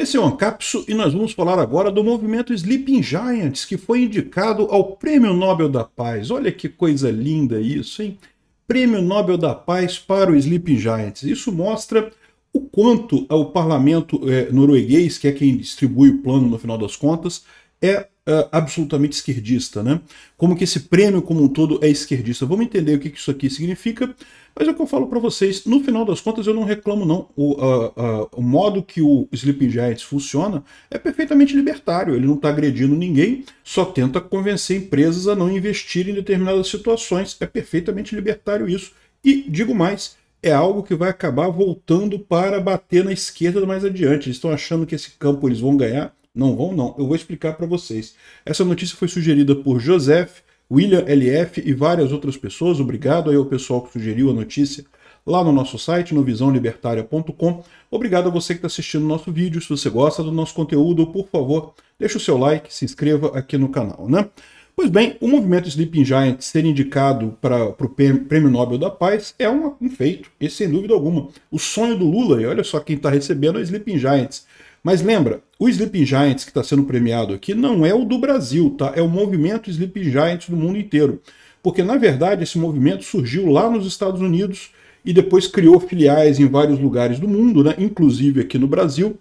Esse é o Ancapso e nós vamos falar agora do movimento Sleeping Giants, que foi indicado ao Prêmio Nobel da Paz. Olha que coisa linda isso, hein? Prêmio Nobel da Paz para o Sleeping Giants. Isso mostra o quanto o parlamento é, norueguês, que é quem distribui o plano no final das contas, é, é absolutamente esquerdista, né? Como que esse prêmio como um todo é esquerdista. Vamos entender o que, isso aqui significa, mas é o que eu falo para vocês. No final das contas, eu não reclamo, não. O, uh, uh, o modo que o Sleeping Giants funciona é perfeitamente libertário. Ele não está agredindo ninguém, só tenta convencer empresas a não investir em determinadas situações. É perfeitamente libertário isso. E, digo mais, é algo que vai acabar voltando para bater na esquerda mais adiante. Eles estão achando que esse campo eles vão ganhar não vão, não. Eu vou explicar para vocês. Essa notícia foi sugerida por Joseph, William LF e várias outras pessoas. Obrigado aí ao pessoal que sugeriu a notícia lá no nosso site, no visãolibertaria.com. Obrigado a você que está assistindo o nosso vídeo. Se você gosta do nosso conteúdo, por favor, deixe o seu like, se inscreva aqui no canal, né? Pois bem, o movimento Sleeping Giant ser indicado para o Prêmio Nobel da Paz é um, um feito, e sem dúvida alguma. O sonho do Lula, e olha só quem está recebendo é Sleeping Giants. Mas lembra, o Sleeping Giants que está sendo premiado aqui não é o do Brasil, tá? É o movimento Sleeping Giants do mundo inteiro. Porque, na verdade, esse movimento surgiu lá nos Estados Unidos e depois criou filiais em vários lugares do mundo, né? inclusive aqui no Brasil.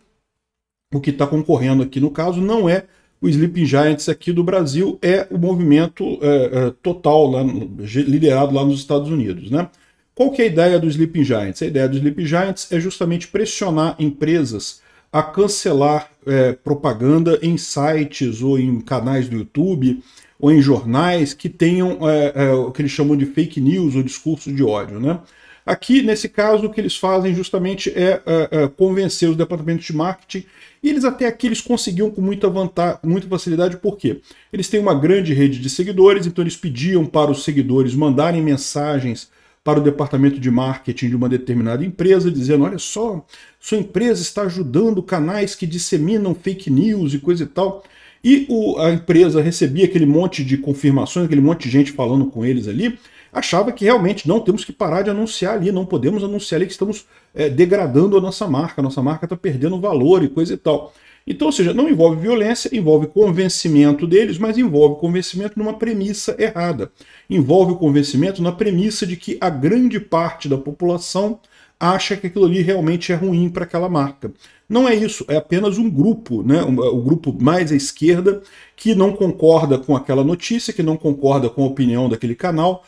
O que está concorrendo aqui, no caso, não é o Sleeping Giants aqui do Brasil, é o movimento é, é, total lá, liderado lá nos Estados Unidos, né? Qual que é a ideia do Sleeping Giants? A ideia do Sleeping Giants é justamente pressionar empresas a cancelar é, propaganda em sites ou em canais do YouTube ou em jornais que tenham é, é, o que eles chamam de fake news ou discurso de ódio. Né? Aqui, nesse caso, o que eles fazem justamente é, é, é convencer os departamentos de marketing e eles até aqui eles conseguiam com muita, vantagem, muita facilidade, porque eles têm uma grande rede de seguidores, então eles pediam para os seguidores mandarem mensagens para o departamento de marketing de uma determinada empresa, dizendo: olha só, sua empresa está ajudando canais que disseminam fake news e coisa e tal. E o, a empresa recebia aquele monte de confirmações, aquele monte de gente falando com eles ali, achava que realmente não temos que parar de anunciar ali, não podemos anunciar ali que estamos é, degradando a nossa marca, a nossa marca está perdendo valor e coisa e tal. Então, ou seja, não envolve violência, envolve convencimento deles, mas envolve convencimento numa premissa errada. Envolve o convencimento na premissa de que a grande parte da população acha que aquilo ali realmente é ruim para aquela marca. Não é isso, é apenas um grupo, né? o grupo mais à esquerda, que não concorda com aquela notícia, que não concorda com a opinião daquele canal,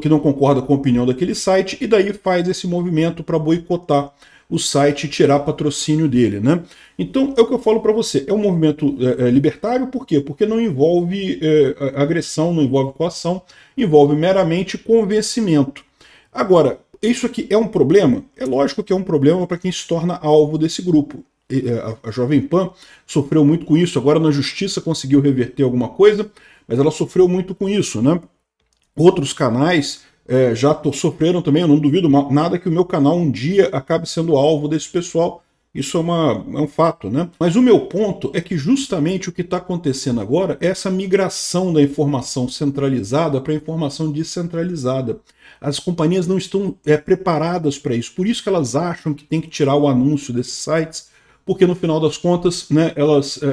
que não concorda com a opinião daquele site e daí faz esse movimento para boicotar o site e tirar patrocínio dele, né? Então é o que eu falo para você, é um movimento é, é, libertário, por quê? Porque não envolve é, agressão, não envolve coação, envolve meramente convencimento. Agora, isso aqui é um problema? É lógico que é um problema para quem se torna alvo desse grupo. É, a Jovem Pan sofreu muito com isso, agora na justiça conseguiu reverter alguma coisa, mas ela sofreu muito com isso, né? outros canais é, já sofreram também, eu não duvido nada que o meu canal um dia acabe sendo alvo desse pessoal. Isso é, uma, é um fato, né? Mas o meu ponto é que justamente o que está acontecendo agora é essa migração da informação centralizada para a informação descentralizada. As companhias não estão é, preparadas para isso, por isso que elas acham que tem que tirar o anúncio desses sites, porque no final das contas né, elas é, é,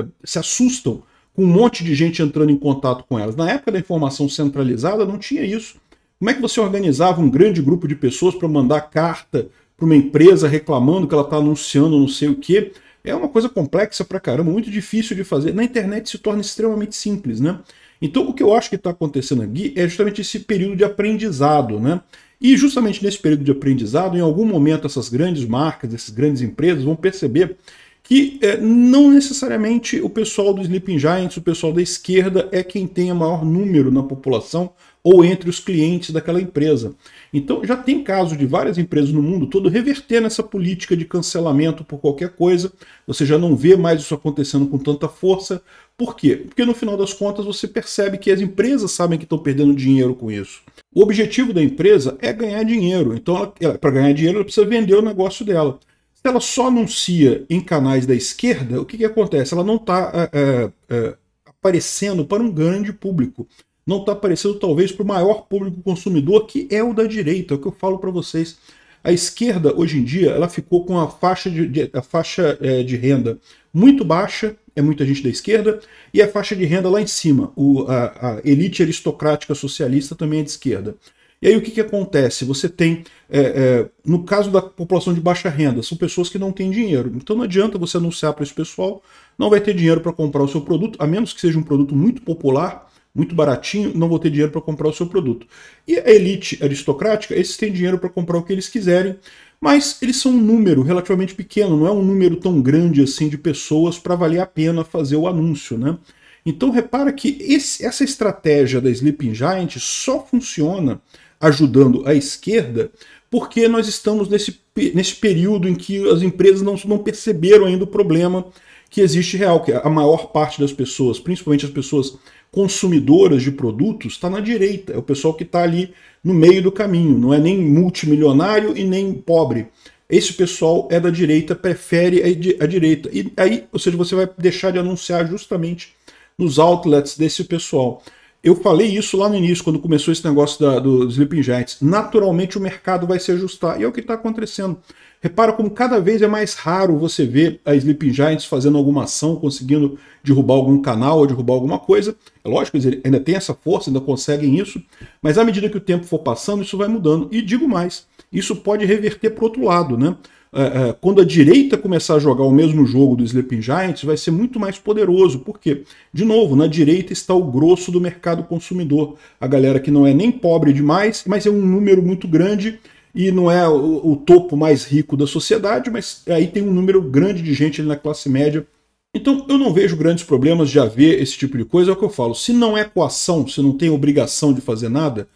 é se assustam com um monte de gente entrando em contato com elas. Na época da informação centralizada não tinha isso. Como é que você organizava um grande grupo de pessoas para mandar carta para uma empresa reclamando que ela está anunciando não sei o quê? É uma coisa complexa para caramba, muito difícil de fazer. Na internet se torna extremamente simples, né? Então o que eu acho que está acontecendo aqui é justamente esse período de aprendizado, né? E justamente nesse período de aprendizado, em algum momento essas grandes marcas, essas grandes empresas vão perceber que é, não necessariamente o pessoal do Sleeping Giants, o pessoal da esquerda, é quem tem o maior número na população ou entre os clientes daquela empresa. Então já tem caso de várias empresas no mundo todo reverter nessa política de cancelamento por qualquer coisa. Você já não vê mais isso acontecendo com tanta força. Por quê? Porque no final das contas você percebe que as empresas sabem que estão perdendo dinheiro com isso. O objetivo da empresa é ganhar dinheiro. Então, para ganhar dinheiro, ela precisa vender o negócio dela. Se ela só anuncia em canais da esquerda, o que, que acontece? Ela não está é, é, é, aparecendo para um grande público. Não está aparecendo, talvez, para o maior público consumidor, que é o da direita, é o que eu falo para vocês. A esquerda, hoje em dia, ela ficou com a faixa de, de a faixa, é, de renda muito baixa, é muita gente da esquerda, e a faixa de renda lá em cima. O, a, a elite aristocrática socialista também é de esquerda. E aí o que, que acontece? Você tem, é, é, no caso da população de baixa renda, são pessoas que não têm dinheiro. Então não adianta você anunciar para esse pessoal, não vai ter dinheiro para comprar o seu produto, a menos que seja um produto muito popular, muito baratinho, não vou ter dinheiro para comprar o seu produto. E a elite aristocrática, esses têm dinheiro para comprar o que eles quiserem, mas eles são um número relativamente pequeno, não é um número tão grande assim de pessoas para valer a pena fazer o anúncio, né? Então repara que esse, essa estratégia da Sleeping Giant só funciona ajudando a esquerda, porque nós estamos nesse, nesse período em que as empresas não, não perceberam ainda o problema que existe real, que é a maior parte das pessoas, principalmente as pessoas consumidoras de produtos, está na direita. É o pessoal que está ali no meio do caminho, não é nem multimilionário e nem pobre. Esse pessoal é da direita, prefere a direita. E aí, ou seja, você vai deixar de anunciar justamente nos outlets desse pessoal. Eu falei isso lá no início, quando começou esse negócio da, do Sleeping Giants. Naturalmente o mercado vai se ajustar. E é o que está acontecendo. Repara como cada vez é mais raro você ver a Sleeping Giants fazendo alguma ação, conseguindo derrubar algum canal ou derrubar alguma coisa. É lógico, eles ainda têm essa força, ainda conseguem isso, mas à medida que o tempo for passando, isso vai mudando. E digo mais, isso pode reverter para outro lado, né? É, é, quando a direita começar a jogar o mesmo jogo do Sleeping Giants, vai ser muito mais poderoso, porque, de novo, na direita está o grosso do mercado consumidor. A galera que não é nem pobre demais, mas é um número muito grande e não é o, o, topo mais rico da sociedade, mas aí tem um número grande de gente ali na classe média. Então eu não vejo grandes problemas de haver esse tipo de coisa, é o que eu falo. Se não é coação, se não tem obrigação de fazer nada,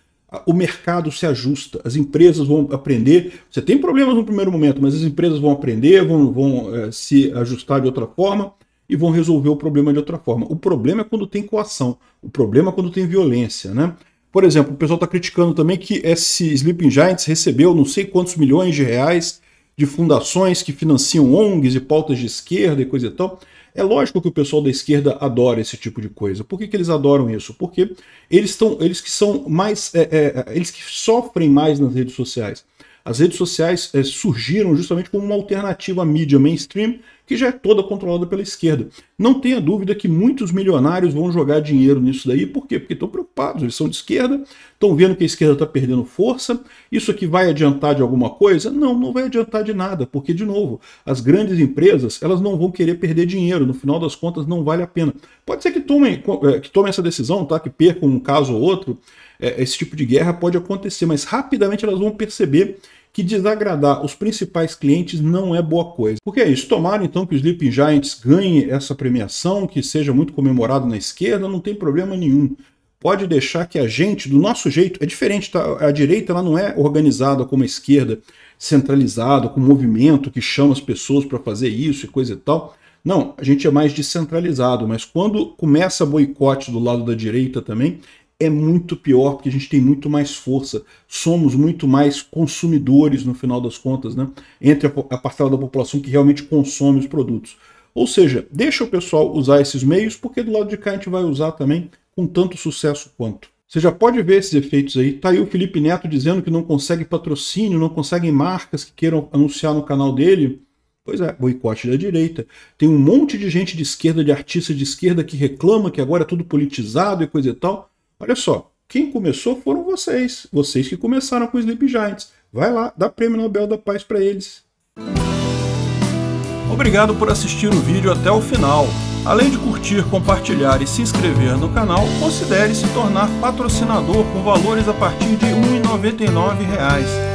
o mercado se ajusta, as empresas vão aprender. Você tem problemas no primeiro momento, mas as empresas vão aprender, vão, vão é, se ajustar de outra forma e vão resolver o problema de outra forma. O problema é quando tem coação, o problema é quando tem violência, né? Por exemplo, o pessoal está criticando também que esse Sleeping Giants recebeu não sei quantos milhões de reais de fundações que financiam ONGs e pautas de esquerda e coisa e tal. É lógico que o pessoal da esquerda adora esse tipo de coisa. Por que, que eles adoram isso? Porque eles, estão, eles que são mais. É, é, é, eles que sofrem mais nas redes sociais. As redes sociais é, surgiram justamente como uma alternativa à mídia mainstream, que já é toda controlada pela esquerda. Não tenha dúvida que muitos milionários vão jogar dinheiro nisso daí, por quê? Porque estão preocupados, eles são de esquerda, estão vendo que a esquerda está perdendo força, isso aqui vai adiantar de alguma coisa? Não, não vai adiantar de nada, porque, de novo, as grandes empresas elas não vão querer perder dinheiro, no final das contas não vale a pena. Pode ser que tomem, eh, que tomem essa decisão, tá? que percam um caso ou outro, eh, esse tipo de guerra pode acontecer, mas rapidamente elas vão perceber que desagradar os principais clientes não é boa coisa. Porque é isso, tomara então que os Sleeping Giants ganhe essa premiação, que seja muito comemorado na esquerda, não tem problema nenhum. Pode deixar que a gente, do nosso jeito, é diferente, tá? a direita ela não é organizada como a esquerda, centralizada, com movimento que chama as pessoas para fazer isso e coisa e tal. Não, a gente é mais descentralizado, mas quando começa boicote do lado da direita também, é muito pior, porque a gente tem muito mais força, somos muito mais consumidores no final das contas, né? Entre a parcela da população que realmente consome os produtos. Ou seja, deixa o pessoal usar esses meios, porque do lado de cá a gente vai usar também com tanto sucesso quanto. Você já pode ver esses efeitos aí. Tá aí o Felipe Neto dizendo que não consegue patrocínio, não consegue marcas que queiram anunciar no canal dele. Pois é, boicote da direita. Tem um monte de gente de esquerda, de artista de esquerda que reclama que agora é tudo politizado e coisa e tal. Olha só, quem começou foram vocês. Vocês que começaram com os Sleep Giants. Vai lá, dá prêmio Nobel da Paz para eles. Obrigado por assistir o vídeo até o final. Além de curtir, compartilhar e se inscrever no canal, considere se tornar patrocinador com valores a partir de R$ 1,99